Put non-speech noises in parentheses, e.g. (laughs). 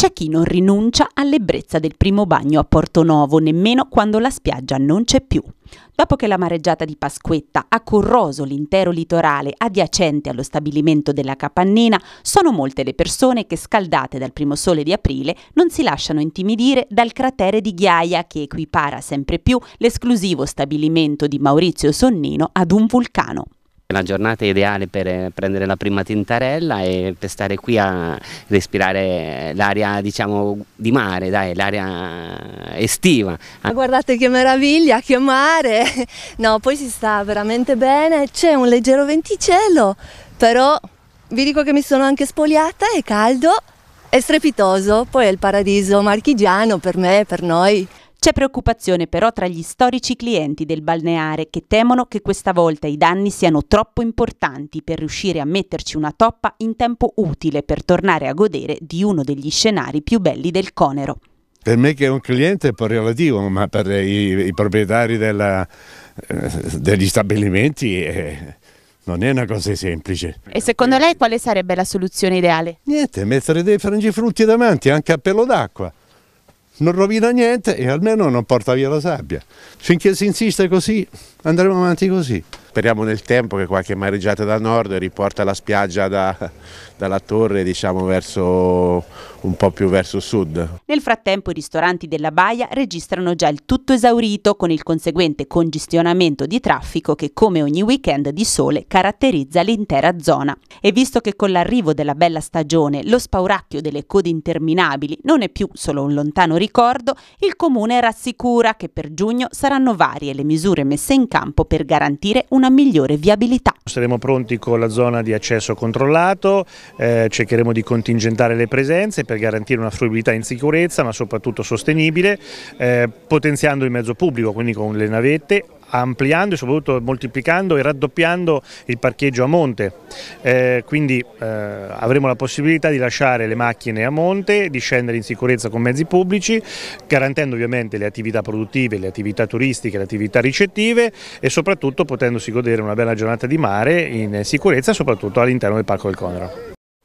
C'è chi non rinuncia all'ebbrezza del primo bagno a Porto Novo, nemmeno quando la spiaggia non c'è più. Dopo che la mareggiata di Pasquetta ha corroso l'intero litorale adiacente allo stabilimento della Capannina, sono molte le persone che, scaldate dal primo sole di aprile, non si lasciano intimidire dal cratere di ghiaia che equipara sempre più l'esclusivo stabilimento di Maurizio Sonnino ad un vulcano. La giornata ideale per eh, prendere la prima tintarella e per stare qui a respirare l'aria diciamo, di mare, l'aria estiva. Guardate che meraviglia, che mare! (laughs) No, poi si sta veramente bene, c'è un leggero venticello, però vi dico che mi sono anche spogliata, è caldo, è strepitoso, poi è il paradiso marchigiano per me per noi. C'è preoccupazione però tra gli storici clienti del balneare che temono che questa volta i danni siano troppo importanti per riuscire a metterci una toppa in tempo utile per tornare a godere di uno degli scenari più belli del Conero. Per me che è un cliente è un po' relativo, ma per i, i proprietari della, eh, degli stabilimenti è, eh, non è una cosa semplice. E secondo lei quale sarebbe la soluzione ideale? Niente, mettere dei frangifrutti davanti, anche a pelo d'acqua non rovina niente e almeno non porta via la sabbia. Finché si insiste così andremo avanti così. Speriamo nel tempo che qualche mareggiata da nord riporta la spiaggia da, dalla torre diciamo, verso, un po' più verso sud. Nel frattempo i ristoranti della Baia registrano già il tutto esaurito con il conseguente congestionamento di traffico che come ogni weekend di sole caratterizza l'intera zona. E visto che con l'arrivo della bella stagione lo spauracchio delle code interminabili non è più solo un lontano ricordo, il comune rassicura che per giugno saranno varie le misure messe in campo per garantire un una migliore viabilità. Saremo pronti con la zona di accesso controllato, eh, cercheremo di contingentare le presenze per garantire una fruibilità in sicurezza ma soprattutto sostenibile, eh, potenziando il mezzo pubblico, quindi con le navette ampliando e soprattutto moltiplicando e raddoppiando il parcheggio a monte, eh, quindi eh, avremo la possibilità di lasciare le macchine a monte, di scendere in sicurezza con mezzi pubblici, garantendo ovviamente le attività produttive, le attività turistiche, le attività ricettive e soprattutto potendosi godere una bella giornata di mare in sicurezza soprattutto all'interno del Parco del Conero.